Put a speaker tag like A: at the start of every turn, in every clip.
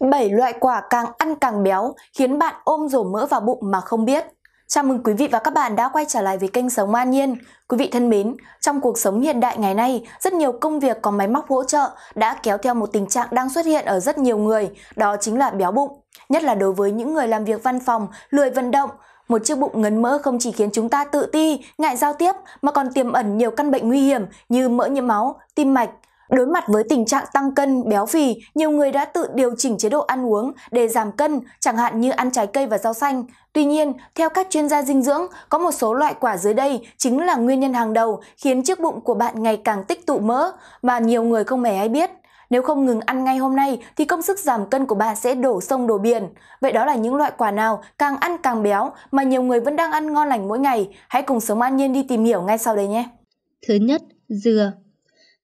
A: 7 loại quả càng ăn càng béo khiến bạn ôm rổ mỡ vào bụng mà không biết. Chào mừng quý vị và các bạn đã quay trở lại với kênh Sống An Nhiên. Quý vị thân mến, trong cuộc sống hiện đại ngày nay, rất nhiều công việc có máy móc hỗ trợ đã kéo theo một tình trạng đang xuất hiện ở rất nhiều người, đó chính là béo bụng. Nhất là đối với những người làm việc văn phòng, lười vận động, một chiếc bụng ngấn mỡ không chỉ khiến chúng ta tự ti, ngại giao tiếp mà còn tiềm ẩn nhiều căn bệnh nguy hiểm như mỡ nhiễm máu, tim mạch, Đối mặt với tình trạng tăng cân, béo phì, nhiều người đã tự điều chỉnh chế độ ăn uống để giảm cân, chẳng hạn như ăn trái cây và rau xanh. Tuy nhiên, theo các chuyên gia dinh dưỡng, có một số loại quả dưới đây chính là nguyên nhân hàng đầu khiến chiếc bụng của bạn ngày càng tích tụ mỡ mà nhiều người không hề hay biết. Nếu không ngừng ăn ngay hôm nay thì công sức giảm cân của bạn sẽ đổ sông đổ biển. Vậy đó là những loại quả nào càng ăn càng béo mà nhiều người vẫn đang ăn ngon lành mỗi ngày. Hãy cùng Sống An Nhiên đi tìm hiểu ngay sau đây nhé. Thứ
B: nhất, dừa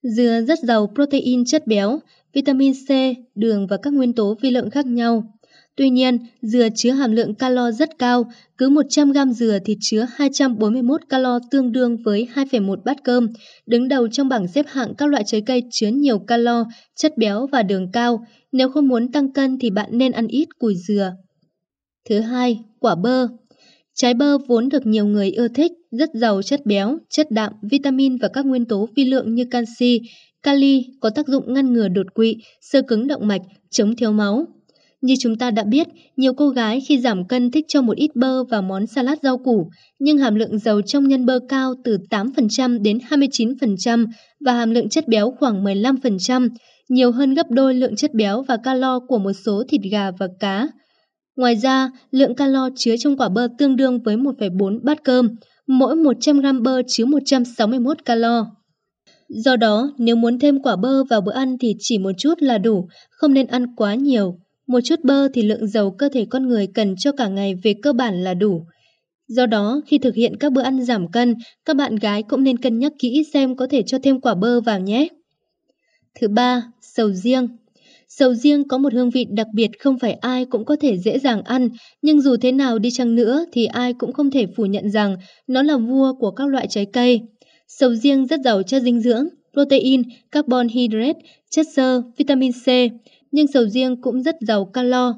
B: Dừa rất giàu protein chất béo, vitamin C, đường và các nguyên tố vi lượng khác nhau. Tuy nhiên, dừa chứa hàm lượng calo rất cao, cứ 100g dừa thì chứa 241 calo tương đương với 2,1 bát cơm, đứng đầu trong bảng xếp hạng các loại trái cây chứa nhiều calo, chất béo và đường cao. Nếu không muốn tăng cân thì bạn nên ăn ít củi dừa. Thứ hai, quả bơ. Trái bơ vốn được nhiều người ưa thích, rất giàu chất béo, chất đạm, vitamin và các nguyên tố vi lượng như canxi, kali có tác dụng ngăn ngừa đột quỵ, sơ cứng động mạch, chống thiếu máu. Như chúng ta đã biết, nhiều cô gái khi giảm cân thích cho một ít bơ và món salad rau củ, nhưng hàm lượng dầu trong nhân bơ cao từ 8% đến 29% và hàm lượng chất béo khoảng 15%, nhiều hơn gấp đôi lượng chất béo và calo của một số thịt gà và cá. Ngoài ra, lượng calo chứa trong quả bơ tương đương với 1,4 bát cơm, mỗi 100 gram bơ chứa 161 calo. Do đó, nếu muốn thêm quả bơ vào bữa ăn thì chỉ một chút là đủ, không nên ăn quá nhiều. Một chút bơ thì lượng dầu cơ thể con người cần cho cả ngày về cơ bản là đủ. Do đó, khi thực hiện các bữa ăn giảm cân, các bạn gái cũng nên cân nhắc kỹ xem có thể cho thêm quả bơ vào nhé. Thứ ba, sầu riêng. Sầu riêng có một hương vị đặc biệt không phải ai cũng có thể dễ dàng ăn, nhưng dù thế nào đi chăng nữa thì ai cũng không thể phủ nhận rằng nó là vua của các loại trái cây. Sầu riêng rất giàu chất dinh dưỡng, protein, carbon hydrate, chất xơ, vitamin C, nhưng sầu riêng cũng rất giàu calo.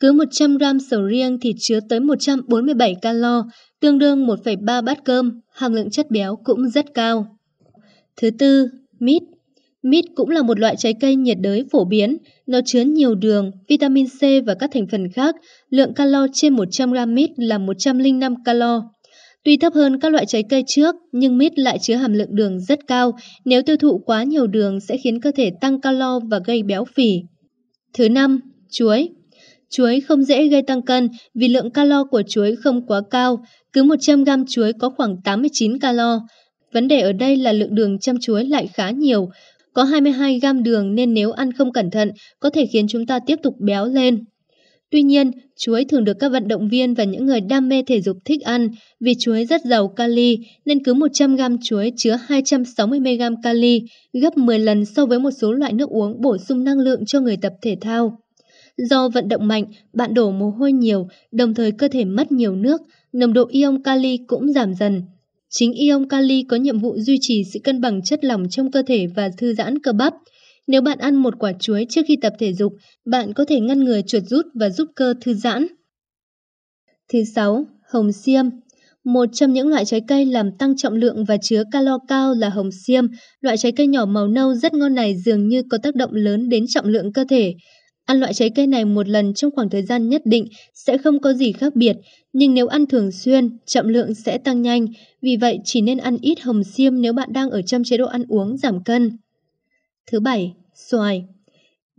B: Cứ 100 gram sầu riêng thì chứa tới 147 calo, tương đương 1,3 bát cơm, hàm lượng chất béo cũng rất cao. Thứ tư, mít. Mít cũng là một loại trái cây nhiệt đới phổ biến, nó chứa nhiều đường, vitamin C và các thành phần khác, lượng calo trên 100 g mít là 105 calo. Tuy thấp hơn các loại trái cây trước, nhưng mít lại chứa hàm lượng đường rất cao, nếu tiêu thụ quá nhiều đường sẽ khiến cơ thể tăng calo và gây béo phì. Thứ năm, chuối. Chuối không dễ gây tăng cân vì lượng calo của chuối không quá cao, cứ 100 g chuối có khoảng 89 calo. Vấn đề ở đây là lượng đường trong chuối lại khá nhiều, có 22 gam đường nên nếu ăn không cẩn thận có thể khiến chúng ta tiếp tục béo lên. Tuy nhiên, chuối thường được các vận động viên và những người đam mê thể dục thích ăn vì chuối rất giàu kali nên cứ 100 gam chuối chứa 260 mg kali, gấp 10 lần so với một số loại nước uống bổ sung năng lượng cho người tập thể thao. Do vận động mạnh, bạn đổ mồ hôi nhiều, đồng thời cơ thể mất nhiều nước, nồng độ ion kali cũng giảm dần. Chính ion kali có nhiệm vụ duy trì sự cân bằng chất lỏng trong cơ thể và thư giãn cơ bắp. Nếu bạn ăn một quả chuối trước khi tập thể dục, bạn có thể ngăn ngừa chuột rút và giúp cơ thư giãn. Thứ 6. Hồng xiêm Một trong những loại trái cây làm tăng trọng lượng và chứa calo cao là hồng xiêm. Loại trái cây nhỏ màu nâu rất ngon này dường như có tác động lớn đến trọng lượng cơ thể. Ăn loại trái cây này một lần trong khoảng thời gian nhất định sẽ không có gì khác biệt, nhưng nếu ăn thường xuyên, trọng lượng sẽ tăng nhanh, vì vậy chỉ nên ăn ít hồng xiêm nếu bạn đang ở trong chế độ ăn uống giảm cân. Thứ bảy, xoài.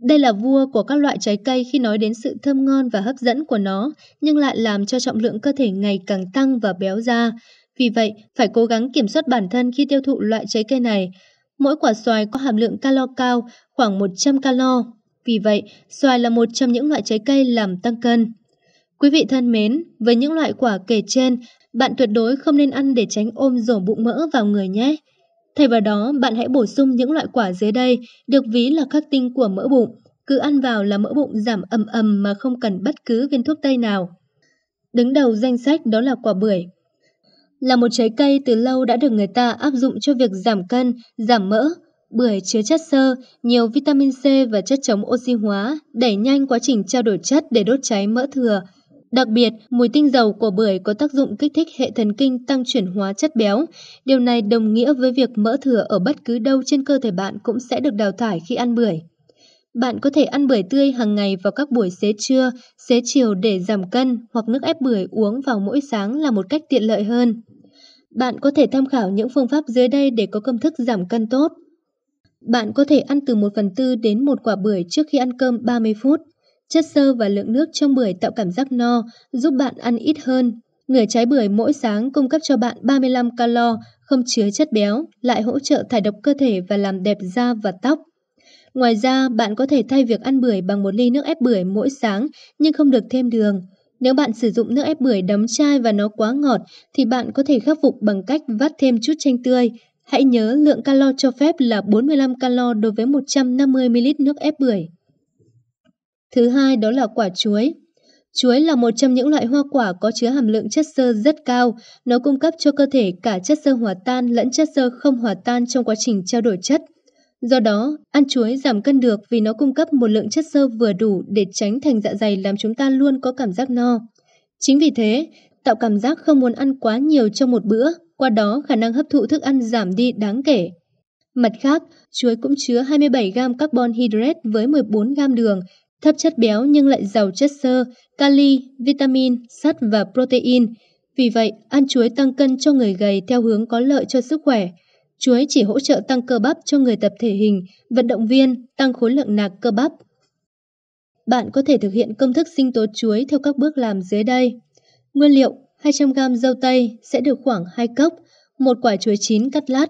B: Đây là vua của các loại trái cây khi nói đến sự thơm ngon và hấp dẫn của nó, nhưng lại làm cho trọng lượng cơ thể ngày càng tăng và béo ra. Vì vậy, phải cố gắng kiểm soát bản thân khi tiêu thụ loại trái cây này. Mỗi quả xoài có hàm lượng calo cao, khoảng 100 calo, vì vậy, xoài là một trong những loại trái cây làm tăng cân. Quý vị thân mến, với những loại quả kể trên, bạn tuyệt đối không nên ăn để tránh ôm rổ bụng mỡ vào người nhé. Thay vào đó, bạn hãy bổ sung những loại quả dưới đây, được ví là khắc tinh của mỡ bụng. Cứ ăn vào là mỡ bụng giảm ầm ầm mà không cần bất cứ viên thuốc tây nào. Đứng đầu danh sách đó là quả bưởi. Là một trái cây từ lâu đã được người ta áp dụng cho việc giảm cân, giảm mỡ Bưởi chứa chất xơ, nhiều vitamin C và chất chống oxy hóa, đẩy nhanh quá trình trao đổi chất để đốt cháy mỡ thừa. Đặc biệt, mùi tinh dầu của bưởi có tác dụng kích thích hệ thần kinh tăng chuyển hóa chất béo. Điều này đồng nghĩa với việc mỡ thừa ở bất cứ đâu trên cơ thể bạn cũng sẽ được đào thải khi ăn bưởi. Bạn có thể ăn bưởi tươi hàng ngày vào các buổi xế trưa, xế chiều để giảm cân hoặc nước ép bưởi uống vào mỗi sáng là một cách tiện lợi hơn. Bạn có thể tham khảo những phương pháp dưới đây để có công thức giảm cân tốt. Bạn có thể ăn từ 1 phần tư đến một quả bưởi trước khi ăn cơm 30 phút. Chất xơ và lượng nước trong bưởi tạo cảm giác no, giúp bạn ăn ít hơn. Nửa trái bưởi mỗi sáng cung cấp cho bạn 35 calo, không chứa chất béo, lại hỗ trợ thải độc cơ thể và làm đẹp da và tóc. Ngoài ra, bạn có thể thay việc ăn bưởi bằng một ly nước ép bưởi mỗi sáng nhưng không được thêm đường. Nếu bạn sử dụng nước ép bưởi đóng chai và nó quá ngọt thì bạn có thể khắc phục bằng cách vắt thêm chút chanh tươi, Hãy nhớ lượng calo cho phép là 45 calo đối với 150ml nước ép bưởi. Thứ hai đó là quả chuối. Chuối là một trong những loại hoa quả có chứa hàm lượng chất xơ rất cao. Nó cung cấp cho cơ thể cả chất xơ hòa tan lẫn chất xơ không hòa tan trong quá trình trao đổi chất. Do đó, ăn chuối giảm cân được vì nó cung cấp một lượng chất xơ vừa đủ để tránh thành dạ dày làm chúng ta luôn có cảm giác no. Chính vì thế, tạo cảm giác không muốn ăn quá nhiều trong một bữa qua đó khả năng hấp thụ thức ăn giảm đi đáng kể. Mặt khác, chuối cũng chứa 27 gram carbon hydrate với 14 gram đường, thấp chất béo nhưng lại giàu chất xơ, kali, vitamin, sắt và protein. Vì vậy, ăn chuối tăng cân cho người gầy theo hướng có lợi cho sức khỏe. Chuối chỉ hỗ trợ tăng cơ bắp cho người tập thể hình, vận động viên, tăng khối lượng nạc cơ bắp. Bạn có thể thực hiện công thức sinh tố chuối theo các bước làm dưới đây. Nguyên liệu 200g dâu tây sẽ được khoảng 2 cốc, một quả chuối chín cắt lát,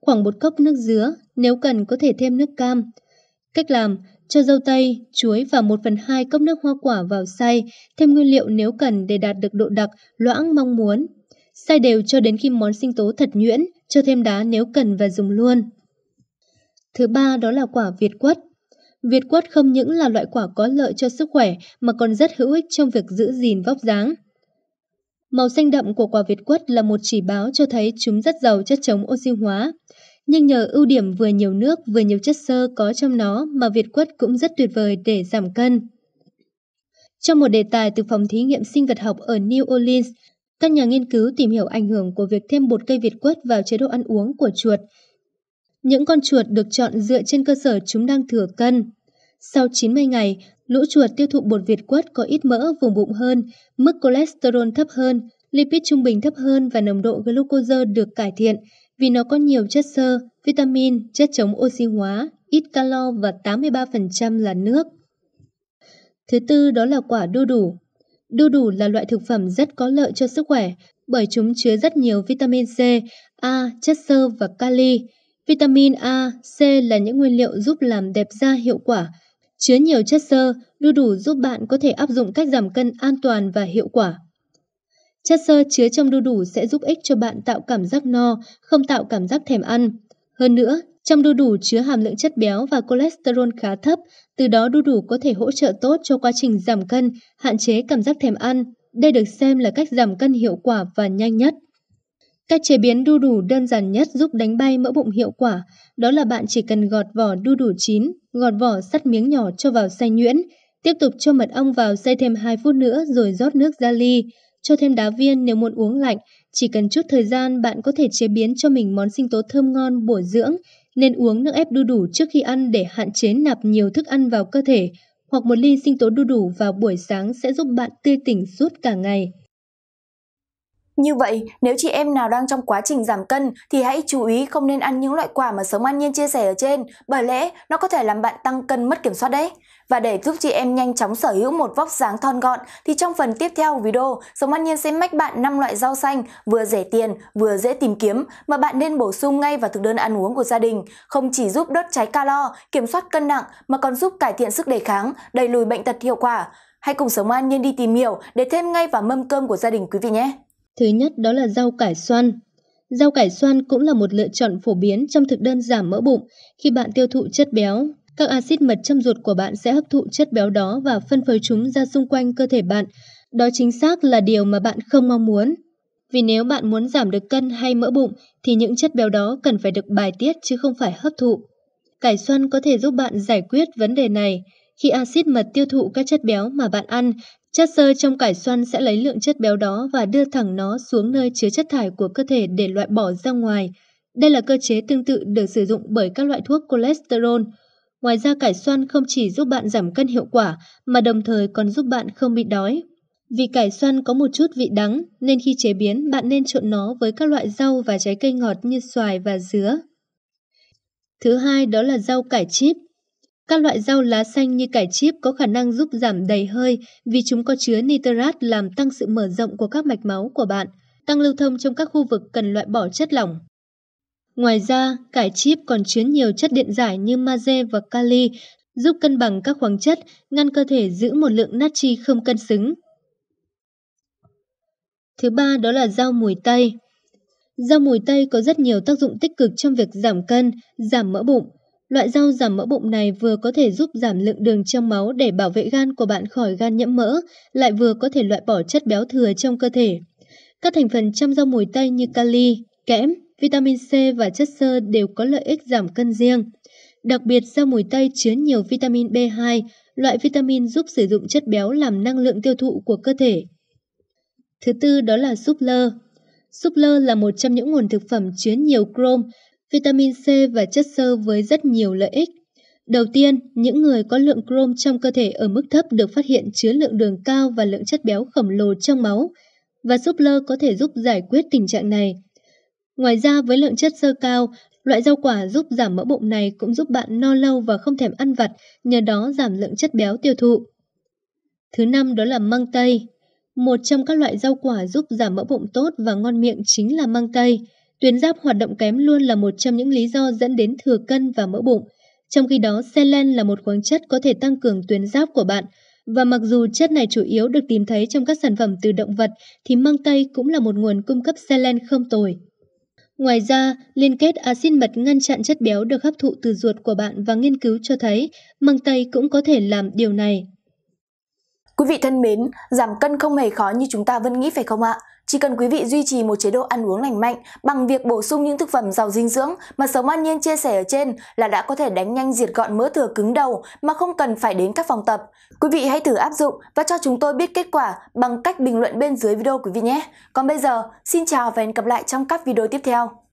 B: khoảng 1 cốc nước dứa, nếu cần có thể thêm nước cam. Cách làm, cho dâu tây, chuối và 1 phần 2 cốc nước hoa quả vào xay, thêm nguyên liệu nếu cần để đạt được độ đặc, loãng mong muốn. Xay đều cho đến khi món sinh tố thật nhuyễn, cho thêm đá nếu cần và dùng luôn. Thứ ba đó là quả việt quất. Việt quất không những là loại quả có lợi cho sức khỏe mà còn rất hữu ích trong việc giữ gìn vóc dáng. Màu xanh đậm của quả việt quất là một chỉ báo cho thấy chúng rất giàu chất chống oxy hóa. Nhưng nhờ ưu điểm vừa nhiều nước vừa nhiều chất xơ có trong nó mà việt quất cũng rất tuyệt vời để giảm cân. Trong một đề tài từ phòng thí nghiệm sinh vật học ở New Orleans, các nhà nghiên cứu tìm hiểu ảnh hưởng của việc thêm bột cây việt quất vào chế độ ăn uống của chuột. Những con chuột được chọn dựa trên cơ sở chúng đang thừa cân. Sau 90 ngày, Lũ chuột tiêu thụ bột việt quất có ít mỡ vùng bụng hơn, mức cholesterol thấp hơn, lipid trung bình thấp hơn và nồng độ glucose được cải thiện vì nó có nhiều chất xơ, vitamin, chất chống oxy hóa, ít calo và 83% là nước. Thứ tư đó là quả đu đủ. Đu đủ là loại thực phẩm rất có lợi cho sức khỏe bởi chúng chứa rất nhiều vitamin C, A, chất xơ và kali. Vitamin A, C là những nguyên liệu giúp làm đẹp da hiệu quả, Chứa nhiều chất xơ, đu đủ giúp bạn có thể áp dụng cách giảm cân an toàn và hiệu quả. Chất xơ chứa trong đu đủ sẽ giúp ích cho bạn tạo cảm giác no, không tạo cảm giác thèm ăn. Hơn nữa, trong đu đủ chứa hàm lượng chất béo và cholesterol khá thấp, từ đó đu đủ có thể hỗ trợ tốt cho quá trình giảm cân, hạn chế cảm giác thèm ăn. Đây được xem là cách giảm cân hiệu quả và nhanh nhất. Cách chế biến đu đủ đơn giản nhất giúp đánh bay mỡ bụng hiệu quả, đó là bạn chỉ cần gọt vỏ đu đủ chín, gọt vỏ sắt miếng nhỏ cho vào xay nhuyễn, tiếp tục cho mật ong vào xay thêm 2 phút nữa rồi rót nước ra ly, cho thêm đá viên nếu muốn uống lạnh, chỉ cần chút thời gian bạn có thể chế biến cho mình món sinh tố thơm ngon bổ dưỡng, nên uống nước ép đu đủ trước khi ăn để hạn chế nạp nhiều thức ăn vào cơ thể, hoặc một ly sinh tố đu đủ vào buổi sáng sẽ giúp bạn tươi tỉnh suốt cả ngày. Như vậy, nếu chị em nào đang trong quá trình giảm cân thì hãy chú ý không
A: nên ăn những loại quả mà Sống ăn Nhiên chia sẻ ở trên, bởi lẽ nó có thể làm bạn tăng cân mất kiểm soát đấy. Và để giúp chị em nhanh chóng sở hữu một vóc dáng thon gọn thì trong phần tiếp theo của video, Sống ăn Nhiên sẽ mách bạn 5 loại rau xanh vừa rẻ tiền, vừa dễ tìm kiếm mà bạn nên bổ sung ngay vào thực đơn ăn uống của gia đình, không chỉ giúp đốt cháy calo, kiểm soát cân nặng mà còn giúp cải thiện sức đề kháng, đẩy lùi bệnh tật hiệu quả. Hãy cùng Sống ăn Nhiên đi tìm hiểu để thêm ngay vào mâm cơm của gia
B: đình quý vị nhé! Thứ nhất đó là rau cải xoăn. Rau cải xoăn cũng là một lựa chọn phổ biến trong thực đơn giảm mỡ bụng. Khi bạn tiêu thụ chất béo, các axit mật trong ruột của bạn sẽ hấp thụ chất béo đó và phân phối chúng ra xung quanh cơ thể bạn. Đó chính xác là điều mà bạn không mong muốn. Vì nếu bạn muốn giảm được cân hay mỡ bụng thì những chất béo đó cần phải được bài tiết chứ không phải hấp thụ. Cải xoăn có thể giúp bạn giải quyết vấn đề này. Khi axit mật tiêu thụ các chất béo mà bạn ăn Chất xơ trong cải xoăn sẽ lấy lượng chất béo đó và đưa thẳng nó xuống nơi chứa chất thải của cơ thể để loại bỏ ra ngoài. Đây là cơ chế tương tự được sử dụng bởi các loại thuốc cholesterol. Ngoài ra cải xoăn không chỉ giúp bạn giảm cân hiệu quả mà đồng thời còn giúp bạn không bị đói. Vì cải xoăn có một chút vị đắng nên khi chế biến bạn nên trộn nó với các loại rau và trái cây ngọt như xoài và dứa. Thứ hai đó là rau cải chip. Các loại rau lá xanh như cải chip có khả năng giúp giảm đầy hơi vì chúng có chứa nitrat làm tăng sự mở rộng của các mạch máu của bạn, tăng lưu thông trong các khu vực cần loại bỏ chất lỏng. Ngoài ra, cải chip còn chứa nhiều chất điện giải như magie và kali, giúp cân bằng các khoáng chất, ngăn cơ thể giữ một lượng natri không cân xứng. Thứ ba đó là rau mùi tây. Rau mùi tây có rất nhiều tác dụng tích cực trong việc giảm cân, giảm mỡ bụng, Loại rau giảm mỡ bụng này vừa có thể giúp giảm lượng đường trong máu để bảo vệ gan của bạn khỏi gan nhiễm mỡ, lại vừa có thể loại bỏ chất béo thừa trong cơ thể. Các thành phần trong rau mùi tây như kali, kẽm, vitamin C và chất xơ đều có lợi ích giảm cân riêng. Đặc biệt rau mùi tây chứa nhiều vitamin B2, loại vitamin giúp sử dụng chất béo làm năng lượng tiêu thụ của cơ thể. Thứ tư đó là súp lơ. Súp lơ là một trong những nguồn thực phẩm chứa nhiều chrome, vitamin C và chất xơ với rất nhiều lợi ích. Đầu tiên, những người có lượng chrome trong cơ thể ở mức thấp được phát hiện chứa lượng đường cao và lượng chất béo khổng lồ trong máu, và súp lơ có thể giúp giải quyết tình trạng này. Ngoài ra, với lượng chất xơ cao, loại rau quả giúp giảm mỡ bụng này cũng giúp bạn no lâu và không thèm ăn vặt, nhờ đó giảm lượng chất béo tiêu thụ. Thứ năm đó là măng tây. Một trong các loại rau quả giúp giảm mỡ bụng tốt và ngon miệng chính là măng tây. Tuyến giáp hoạt động kém luôn là một trong những lý do dẫn đến thừa cân và mỡ bụng. Trong khi đó, selen là một khoáng chất có thể tăng cường tuyến giáp của bạn. Và mặc dù chất này chủ yếu được tìm thấy trong các sản phẩm từ động vật, thì măng tây cũng là một nguồn cung cấp selen không tồi. Ngoài ra, liên kết axit mật ngăn chặn chất béo được hấp thụ từ ruột của bạn và nghiên cứu cho thấy măng tây cũng có thể làm điều này. Quý vị thân mến, giảm cân không hề khó như chúng ta vẫn nghĩ phải
A: không ạ? Chỉ cần quý vị duy trì một chế độ ăn uống lành mạnh bằng việc bổ sung những thực phẩm giàu dinh dưỡng mà Sống An Nhiên chia sẻ ở trên là đã có thể đánh nhanh diệt gọn mỡ thừa cứng đầu mà không cần phải đến các phòng tập. Quý vị hãy thử áp dụng và cho chúng tôi biết kết quả bằng cách bình luận bên dưới video quý vị nhé. Còn bây giờ, xin chào và hẹn gặp lại trong các video tiếp theo.